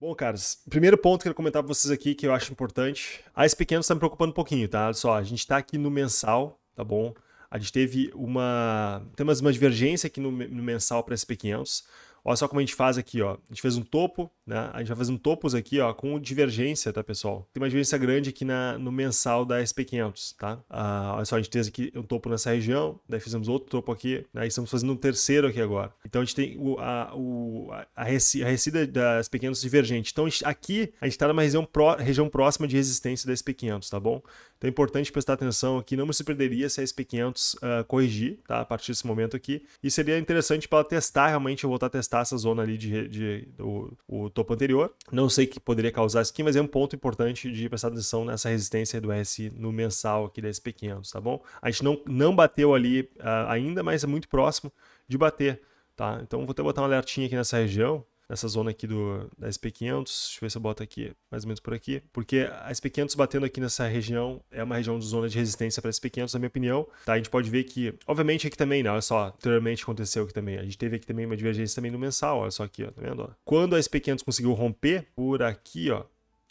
Bom, caras, primeiro ponto que eu quero comentar pra vocês aqui, que eu acho importante. A esse pequeno está me preocupando um pouquinho, tá? Olha só, a gente tá aqui no mensal, tá bom? A gente teve uma. Temos uma divergência aqui no, no mensal para SP500. Olha só como a gente faz aqui, ó. A gente fez um topo, né? A gente vai fazer um topos aqui, ó, com divergência, tá, pessoal? Tem uma divergência grande aqui na, no mensal da SP500, tá? Ah, olha só, a gente fez aqui um topo nessa região, daí fizemos outro topo aqui, né? E estamos fazendo um terceiro aqui agora. Então a gente tem o, a, o, a, a rescida da SP500 divergente. Então a gente, aqui a gente está numa região, pró, região próxima de resistência da SP500, tá bom? Então é importante prestar atenção aqui. Não se perderia se a SP500 uh, ah, corrigir, tá? A partir desse momento aqui. E seria interessante para ela testar realmente, eu vou estar testando testar essa zona ali de, de, do o topo anterior. Não sei que poderia causar isso aqui, mas é um ponto importante de prestar atenção nessa resistência do S no mensal aqui da SP500, tá bom? A gente não, não bateu ali uh, ainda, mas é muito próximo de bater, tá? Então vou até botar um alertinho aqui nessa região, nessa zona aqui do, da SP500, deixa eu ver se eu boto aqui, mais ou menos por aqui, porque a SP500 batendo aqui nessa região é uma região de zona de resistência para a SP500, na minha opinião, tá? A gente pode ver que, obviamente aqui também, né? olha só, anteriormente aconteceu aqui também, a gente teve aqui também uma divergência também no mensal, olha só aqui, ó, tá vendo? Ó? Quando a SP500 conseguiu romper por aqui, ó,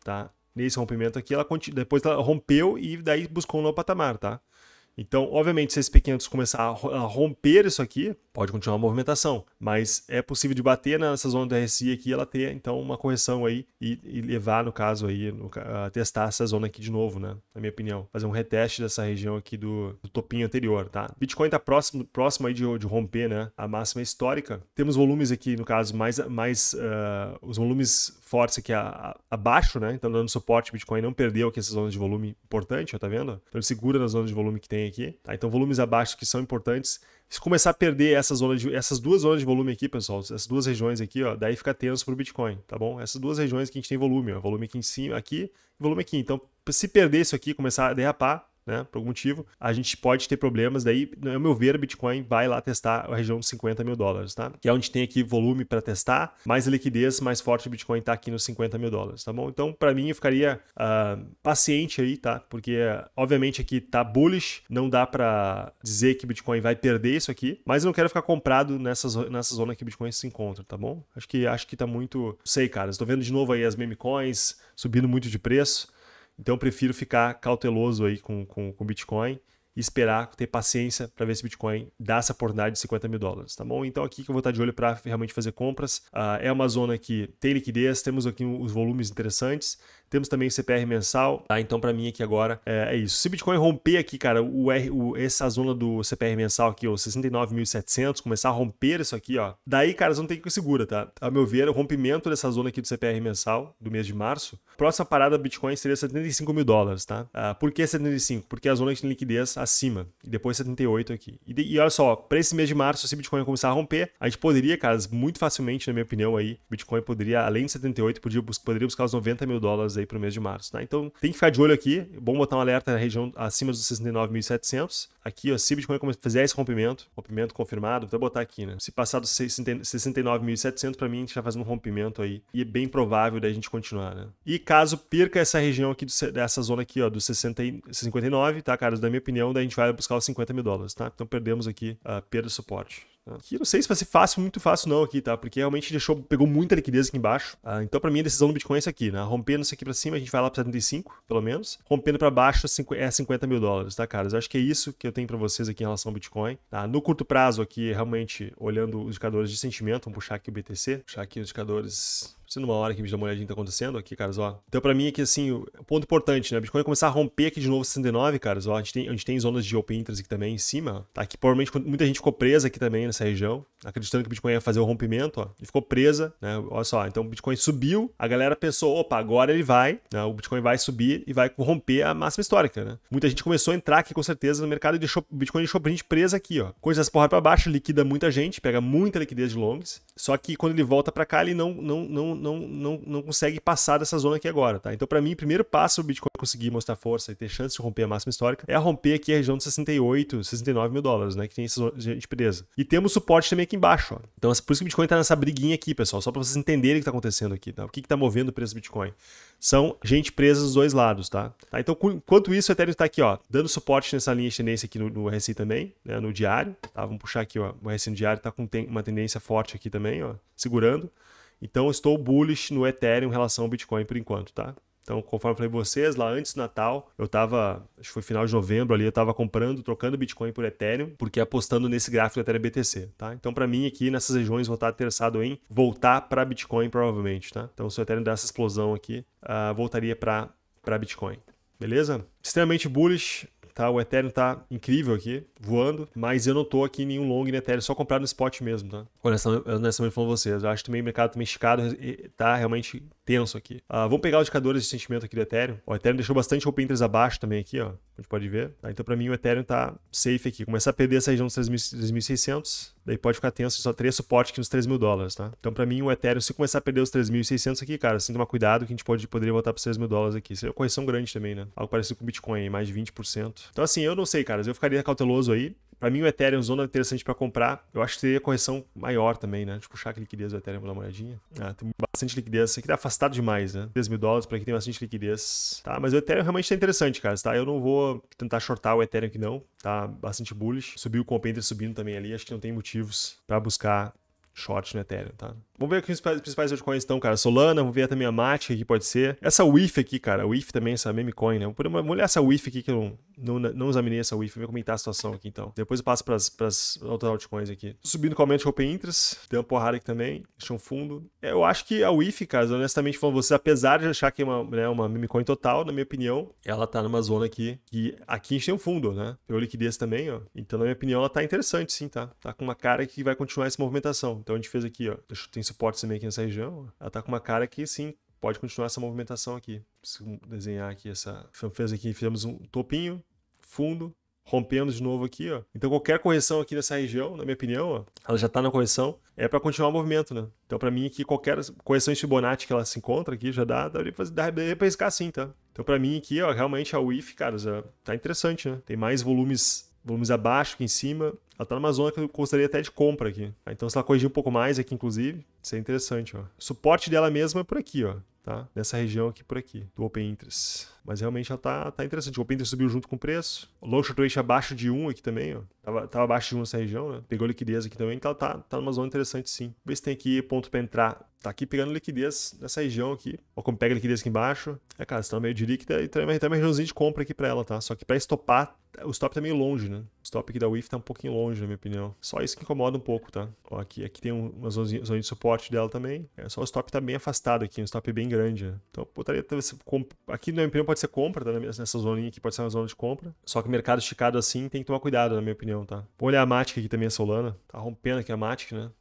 tá? Nesse rompimento aqui, ela continu... depois ela rompeu e daí buscou um novo patamar, tá? Então, obviamente, se esse P500 começar a romper isso aqui, pode continuar a movimentação, mas é possível de bater nessa zona do RSI aqui e ela ter, então, uma correção aí e, e levar, no caso aí, no, a testar essa zona aqui de novo, né? Na minha opinião. Fazer um reteste dessa região aqui do, do topinho anterior, tá? Bitcoin tá próximo, próximo aí de, de romper, né? A máxima histórica. Temos volumes aqui, no caso, mais, mais uh, os volumes fortes aqui a, a, abaixo, né? Então, dando suporte, Bitcoin não perdeu aqui essa zona de volume importante, ó, tá vendo? Então, ele segura na zona de volume que tem aqui, tá? Então volumes abaixo que são importantes. Se começar a perder essa zona de, essas duas zonas de volume aqui, pessoal, essas duas regiões aqui, ó, daí fica tenso para o Bitcoin, tá bom? Essas duas regiões que a gente tem volume, ó, volume aqui em cima, aqui, volume aqui. Então, se perder isso aqui, começar a derrapar, né, por algum motivo, a gente pode ter problemas. Daí, no meu ver, a Bitcoin vai lá testar a região dos 50 mil dólares, tá? Que é onde tem aqui volume para testar, mais liquidez, mais forte o Bitcoin está aqui nos 50 mil dólares, tá bom? Então, para mim, eu ficaria uh, paciente aí, tá? Porque, obviamente, aqui tá bullish, não dá para dizer que Bitcoin vai perder isso aqui, mas eu não quero ficar comprado nessas, nessa zona que Bitcoin se encontra, tá bom? Acho que acho que tá muito. Sei, cara, estou vendo de novo aí as meme coins subindo muito de preço. Então eu prefiro ficar cauteloso aí com, com, com Bitcoin esperar, ter paciência para ver se o Bitcoin dá essa oportunidade de 50 mil dólares, tá bom? Então aqui que eu vou estar de olho para realmente fazer compras. Uh, é uma zona que tem liquidez, temos aqui os volumes interessantes, temos também o CPR mensal, tá? Então para mim aqui agora é, é, isso. Se Bitcoin romper aqui, cara, o, o essa zona do CPR mensal aqui, ó, 69.700, começar a romper isso aqui, ó, daí, cara, você não tem que segura, tá? A meu ver, o rompimento dessa zona aqui do CPR mensal do mês de março, próxima parada Bitcoin seria 75 mil dólares, tá? Uh, por que 75? Porque é a zona que tem liquidez acima, e depois 78 aqui. E, e olha só, para esse mês de março, se o Bitcoin começar a romper, a gente poderia, caras, muito facilmente, na minha opinião, aí, Bitcoin poderia, além de 78, podia, poderia buscar os 90 mil dólares aí para o mês de março, tá? Então tem que ficar de olho aqui, bom botar um alerta na região acima dos 69.700. Aqui, ó, se o Bitcoin fizer esse rompimento, rompimento confirmado, vou até botar aqui, né? Se passar dos 69.700, para mim, a gente tá fazendo um rompimento aí, e é bem provável da gente continuar, né? E caso perca essa região aqui, do, dessa zona aqui, ó, dos 59, tá, caras? Da minha opinião, daí a gente vai buscar os 50 mil dólares, tá? Então perdemos aqui a ah, perda de suporte aqui ah. Que não sei se vai ser fácil, muito fácil não aqui, tá? Porque realmente deixou, pegou muita liquidez aqui embaixo. Ah, então, para mim, a decisão do Bitcoin é isso aqui, né? Rompendo isso aqui para cima, a gente vai lá para 75, pelo menos. Rompendo para baixo é 50 mil dólares, tá, caras? Eu acho que é isso que eu tenho para vocês aqui em relação ao Bitcoin. Tá? No curto prazo aqui, realmente, olhando os indicadores de sentimento, vamos puxar aqui o BTC, puxar aqui os indicadores preciso numa hora que gente dá uma olhadinha que tá acontecendo aqui, caras, ó. Então, pra mim, aqui, assim, o ponto importante, né? O Bitcoin começar a romper aqui de novo 69, caras, ó. A gente tem, a gente tem zonas de open interest aqui também em cima, tá? Que provavelmente muita gente ficou presa aqui também nessa região, acreditando que o Bitcoin ia fazer o rompimento, ó, e ficou presa, né? Olha só, então o Bitcoin subiu, a galera pensou, opa, agora ele vai, né? o Bitcoin vai subir e vai romper a máxima histórica, né? Muita gente começou a entrar aqui com certeza no mercado e deixou o Bitcoin deixou a gente presa aqui, ó. essa porra para baixo, liquida muita gente, pega muita liquidez de longs, só que quando ele volta para cá, ele não, não, não, não, não, não consegue passar dessa zona aqui agora, tá? Então para mim, primeiro passo o Bitcoin conseguir mostrar força e ter chance de romper a máxima histórica é romper aqui a região de 68, 69 mil dólares, né? Que tem essa zona de presa. E ter temos suporte também aqui embaixo. Ó. Então, é por isso que o Bitcoin está nessa briguinha aqui, pessoal, só para vocês entenderem o que está acontecendo aqui. Tá? O que está movendo o preço do Bitcoin? São gente presa dos dois lados, tá? tá então, enquanto isso, o Ethereum está aqui, ó, dando suporte nessa linha de tendência aqui no, no RSI também, né, no diário. Tá? Vamos puxar aqui, ó, o RSI no diário está com ten uma tendência forte aqui também, ó, segurando. Então, estou bullish no Ethereum em relação ao Bitcoin por enquanto, tá? Então, conforme eu falei vocês, lá antes do Natal, eu tava, acho que foi final de novembro ali, eu tava comprando, trocando Bitcoin por Ethereum, porque apostando nesse gráfico do Ethereum BTC, tá? Então, para mim aqui nessas regiões, vou estar interessado em voltar para Bitcoin provavelmente, tá? Então, se o Ethereum der essa explosão aqui, uh, voltaria para para Bitcoin. Beleza? Extremamente bullish, tá? O Ethereum tá incrível aqui, voando, mas eu não tô aqui nenhum long no Ethereum, só comprar no spot mesmo, tá? Honestamente, honestamente falando vocês, eu acho também o mercado também tá e tá realmente tenso aqui. Uh, vamos pegar os indicadores de sentimento aqui do Ethereum. O Ethereum deixou bastante open interest abaixo também aqui, ó a gente pode ver. Tá? Então, para mim, o Ethereum está safe aqui. Começar a perder essa região dos 3.600, daí pode ficar tenso, só teria suporte aqui nos 3 mil dólares, tá? Então, para mim, o Ethereum, se começar a perder os 3.600 aqui, cara, assim, tomar cuidado que a gente pode, poderia voltar para os 3 mil dólares aqui. Seria é uma correção grande também, né? Algo parecido com o Bitcoin, mais de 20%. Então, assim, eu não sei, caras, eu ficaria cauteloso aí. Para mim, o Ethereum zona é interessante para comprar. Eu acho que teria correção maior também, né? Deixa tipo, eu puxar a liquidez do Ethereum para dar uma olhadinha. Ah, tem bastante liquidez. Isso aqui tá afastado demais, né? 10 mil dólares, para aqui tem bastante liquidez. Tá, mas o Ethereum realmente tá interessante, cara. Tá? Eu não vou tentar shortar o Ethereum aqui, não. Tá bastante bullish. Subiu o Compender subindo também ali. Acho que não tem motivos para buscar short no Ethereum, tá? Vamos ver aqui os principais altcoins então, cara. Solana, vamos ver também a Matic aqui, pode ser. Essa WIF aqui, cara. WIF também, essa meme coin, né? Vamos olhar essa WIF aqui que eu não, não, não examinei essa WIF. Vamos comentar é tá a situação aqui então. Depois eu passo para as outras altcoins aqui. Subindo com aumento de Open Interest. Deu uma porrada aqui também. Deixou um fundo. É, eu acho que a WIF, cara, honestamente falando, vocês, apesar de achar que é uma, né, uma meme coin total, na minha opinião, ela tá numa zona aqui que aqui a gente tem um fundo, né? o liquidez também, ó. Então, na minha opinião, ela tá interessante sim, tá? Tá com uma cara que vai continuar essa movimentação. Então a gente fez aqui, ó. Deixa eu suporte também aqui nessa região, ela tá com uma cara que sim, pode continuar essa movimentação aqui. Preciso desenhar aqui essa. Fez aqui, fizemos um topinho, fundo, rompendo de novo aqui, ó. Então qualquer correção aqui nessa região, na minha opinião, ó, ela já está na correção, é para continuar o movimento, né? Então para mim aqui qualquer correção de Fibonacci que ela se encontra aqui já dá, dá para riscar sim, tá? Então para mim aqui, ó, realmente a WIF, cara, já tá interessante, né? Tem mais volumes volumes abaixo aqui em cima. Ela tá numa zona que eu gostaria até de compra aqui. Ah, então, se ela corrigir um pouco mais aqui, inclusive, isso é interessante, ó. O suporte dela mesma é por aqui, ó. Tá? Nessa região aqui por aqui, do Open Interest. Mas realmente ela tá, tá interessante. O Open Interest subiu junto com o preço. O Low Short abaixo de 1 aqui também, ó. Tava, abaixo de 1 nessa região, né? Pegou liquidez aqui também, então está, tá numa zona interessante sim. Vê se tem aqui ponto para entrar tá aqui pegando liquidez nessa região aqui. Olha como pega liquidez aqui embaixo. É, cara, você tá é meio de líquida e também uma, tá uma regiãozinha de compra aqui pra ela, tá? Só que pra estopar, o stop tá meio longe, né? O stop aqui da WIF tá um pouquinho longe, na minha opinião. Só isso que incomoda um pouco, tá? Ó, aqui, aqui tem uma zona de suporte dela também. É, só o stop tá bem afastado aqui, um stop bem grande, né? Então, botaria... Aqui, na minha opinião, pode ser compra, tá? Nessa zoninha aqui pode ser uma zona de compra. Só que mercado esticado assim tem que tomar cuidado, na minha opinião, tá? Vou olhar a Matic aqui também, a Solana. Tá rompendo aqui a Matic, né?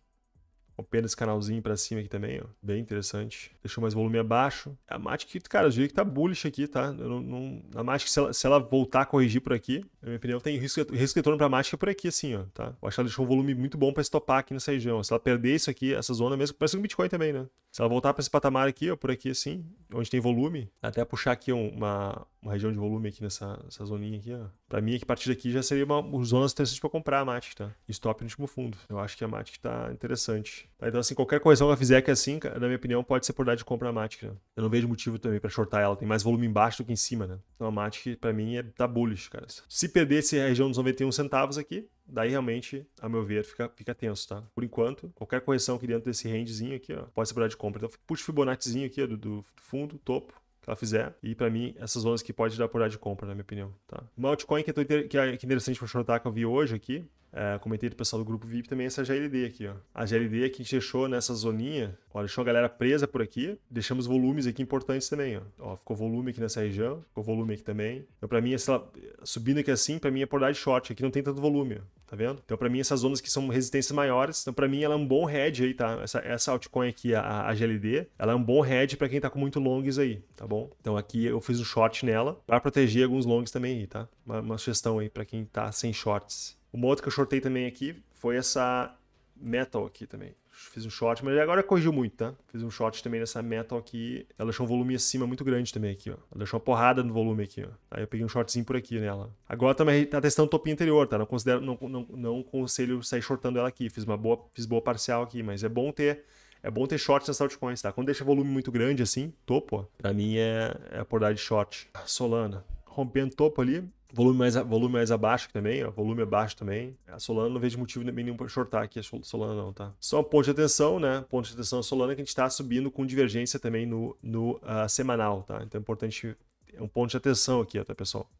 esse canalzinho pra cima aqui também, ó. Bem interessante. Deixou mais volume abaixo. A Matic, cara, eu diria que tá bullish aqui, tá? Não, não... A Matic, se ela, se ela, voltar a corrigir por aqui, na minha opinião, tem risco, risco de retorno pra Matic é por aqui, assim, ó, tá? Eu acho que ela deixou um volume muito bom pra estopar aqui nessa região. Se ela perder isso aqui, essa zona mesmo, parece um Bitcoin também, né? Se ela voltar pra esse patamar aqui, ó, por aqui, assim, onde tem volume, até puxar aqui uma, uma região de volume aqui nessa, nessa zoninha aqui, ó. Pra mim, que a partir daqui já seria uma, zona interessante pra tipo, comprar a Matic, tá? Stop no último fundo. Eu acho que a Matic tá interessante. Tá, então, assim, qualquer correção que eu fizer que é assim, na minha opinião, pode ser por dar de compra a Matic, né? Eu não vejo motivo também pra shortar ela. Tem mais volume embaixo do que em cima, né? Então, a Matic, pra mim, é, tá bullish, cara. Se perder essa região dos 91 centavos aqui, daí realmente, a meu ver, fica, fica tenso, tá? Por enquanto, qualquer correção aqui dentro desse rangezinho aqui, ó, pode ser por dar de compra. Então, puxa o Fibonaccizinho aqui ó, do, do fundo, topo, ela fizer. E para mim, essas zonas que pode dar por de compra, na minha opinião. Tá? Uma altcoin que é, que é interessante para o que eu vi hoje aqui é, comentei do pessoal do grupo VIP também essa GLD aqui, ó. A GLD aqui é a gente deixou nessa zoninha, ó, deixou a galera presa por aqui, deixamos volumes aqui importantes também, ó. ó ficou volume aqui nessa região, ficou volume aqui também. Então pra mim, essa, subindo aqui assim, pra mim é por dar de short, aqui não tem tanto volume, ó tá vendo? Então, para mim, essas zonas que são resistências maiores, então, para mim, ela é um bom hedge aí, tá? Essa, essa altcoin aqui, a, a GLD, ela é um bom hedge para quem tá com muito longs aí, tá bom? Então, aqui eu fiz um short nela para proteger alguns longs também aí, tá? Uma, uma sugestão aí para quem tá sem shorts. Uma outra que eu shortei também aqui foi essa metal aqui também. Fiz um short, mas agora corrigiu muito, tá? Fiz um short também nessa metal aqui. Ela deixou um volume acima muito grande também aqui, ó. Ela deixou uma porrada no volume aqui, ó. Aí eu peguei um shortzinho por aqui nela. Agora também tá testando o topinho anterior, tá? Não considero, não, não, não conselho sair shortando ela aqui. Fiz uma boa, fiz boa parcial aqui, mas é bom ter é bom ter shorts nas altcoins, tá? Quando deixa volume muito grande assim, topo, ó, pra mim é, é a porrada de short. Solana, rompendo topo ali, Volume mais, volume mais abaixo também, ó. Volume abaixo também. A Solana não vejo motivo nenhum para shortar aqui a Solana, não, tá? Só um ponto de atenção, né? Ponto de atenção a Solana que a gente está subindo com divergência também no, no uh, semanal, tá? Então é importante. É um ponto de atenção aqui, tá, pessoal?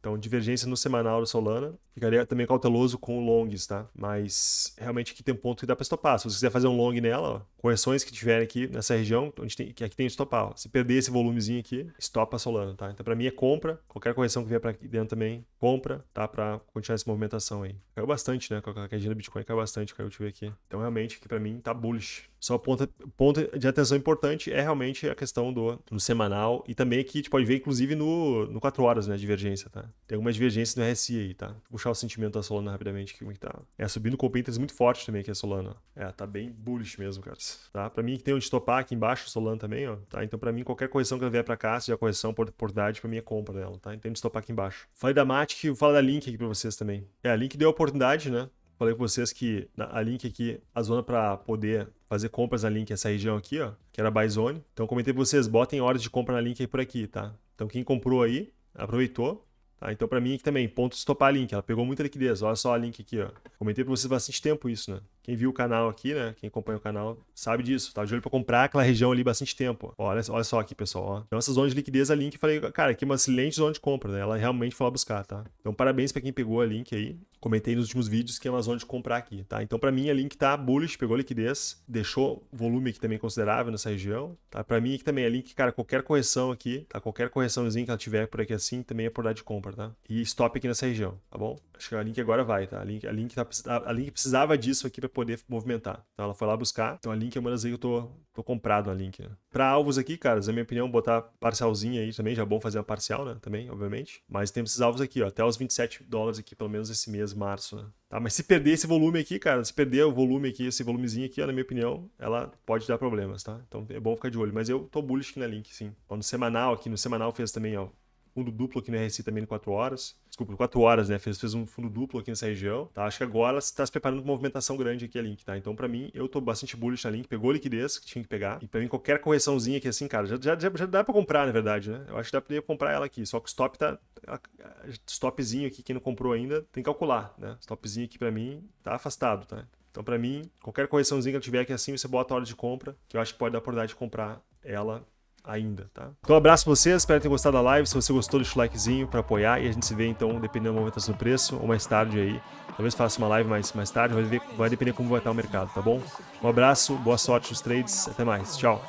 Então, divergência no semanal do Solana. Ficaria também cauteloso com longs, tá? Mas realmente aqui tem um ponto que dá para estopar. Se você quiser fazer um long nela, ó, correções que tiverem aqui nessa região, onde então tem, que aqui tem que estopar. Ó. Se perder esse volumezinho aqui, estopa a Solana, tá? Então, para mim é compra. Qualquer correção que vier para dentro também, compra, tá? Para continuar essa movimentação aí. Caiu bastante, né? Com a queda do Bitcoin caiu bastante, caiu, o aqui. Então, realmente, aqui para mim tá bullish. Só ponto, ponto de atenção importante é realmente a questão do no semanal e também aqui a gente pode ver, inclusive, no, no 4 horas, né? Divergência, tá? Tem algumas divergências no RSI aí, tá? Vou puxar o sentimento da Solana rapidamente aqui, como é que tá. É, subindo com Pinterest muito forte também aqui é a Solana. É, tá bem bullish mesmo, cara. Tá? Pra mim que tem onde topar aqui embaixo a Solana também, ó. Tá? Então pra mim qualquer correção que ela vier pra cá, seja correção por oportunidade, pra mim é compra dela, tá? Então tem onde topar aqui embaixo. Falei da Matic, vou falar da Link aqui pra vocês também. É, a Link deu a oportunidade, né? falei com vocês que a Link aqui, a zona para poder fazer compras na Link, essa região aqui, ó, que era a zone. Então comentei pra vocês, botem horas de compra na Link aí por aqui, tá? Então quem comprou aí, aproveitou, Tá? Então, para mim, aqui também, ponto de estopar a Link. Ela pegou muita liquidez. Olha só a Link aqui, ó. Comentei para vocês bastante tempo isso, né? Quem viu o canal aqui, né? Quem acompanha o canal sabe disso. Tá de olho pra comprar aquela região ali bastante tempo. olha, olha só aqui, pessoal. Ó. Então, essa zona de liquidez, a Link, falei, cara, aqui é uma excelente zona de compra, né? Ela realmente foi lá buscar, tá? Então, parabéns pra quem pegou a Link aí. Comentei nos últimos vídeos que é uma zona de comprar aqui, tá? Então, pra mim, a Link tá bullish, pegou liquidez, deixou volume aqui também considerável nessa região, tá? Pra mim, aqui também a é Link, cara, qualquer correção aqui, tá? Qualquer correçãozinha que ela tiver por aqui assim, também é por dar de compra, tá? E stop aqui nessa região, tá bom? Acho que a Link agora vai, tá? A Link, a Link, tá, a Link precisava disso aqui pra poder movimentar. Então ela foi lá buscar. Então a Link é uma das aí que eu tô, tô comprado na Link. Né? Pra alvos aqui, caras, na minha opinião, botar parcialzinha aí também, já é bom fazer uma parcial, né? Também, obviamente. Mas temos esses alvos aqui, ó, até os 27 dólares aqui, pelo menos esse mês, março, né? Tá, mas se perder esse volume aqui, cara, se perder o volume aqui, esse volumezinho aqui, ó, na minha opinião, ela pode dar problemas, tá? Então é bom ficar de olho. Mas eu tô bullish aqui na Link, sim. Ó, no semanal aqui, no semanal fez também, ó, fundo duplo aqui na RSI também em 4 horas. Desculpa, 4 horas, né? Fez, fez um fundo duplo aqui nessa região, tá? Acho que agora está se preparando para uma movimentação grande aqui a Link, tá? Então, para mim, eu tô bastante bullish na Link, pegou liquidez que tinha que pegar. E para mim, qualquer correçãozinha aqui assim, cara, já, já, já dá para comprar, na verdade, né? Eu acho que dá para comprar ela aqui, só que o stop tá... Stopzinho aqui, quem não comprou ainda, tem que calcular, né? Stopzinho aqui para mim tá afastado, tá? Então, para mim, qualquer correçãozinha que eu tiver aqui assim, você bota a hora de compra, que eu acho que pode dar oportunidade de comprar ela ainda, tá? Então, um abraço pra vocês, espero ter gostado da live. Se você gostou, deixa o likezinho pra apoiar e a gente se vê, então, dependendo da movimentação do preço ou mais tarde aí. Talvez faça uma live mais, mais tarde, vai, ver, vai depender como vai estar o mercado, tá bom? Um abraço, boa sorte nos trades, até mais, tchau!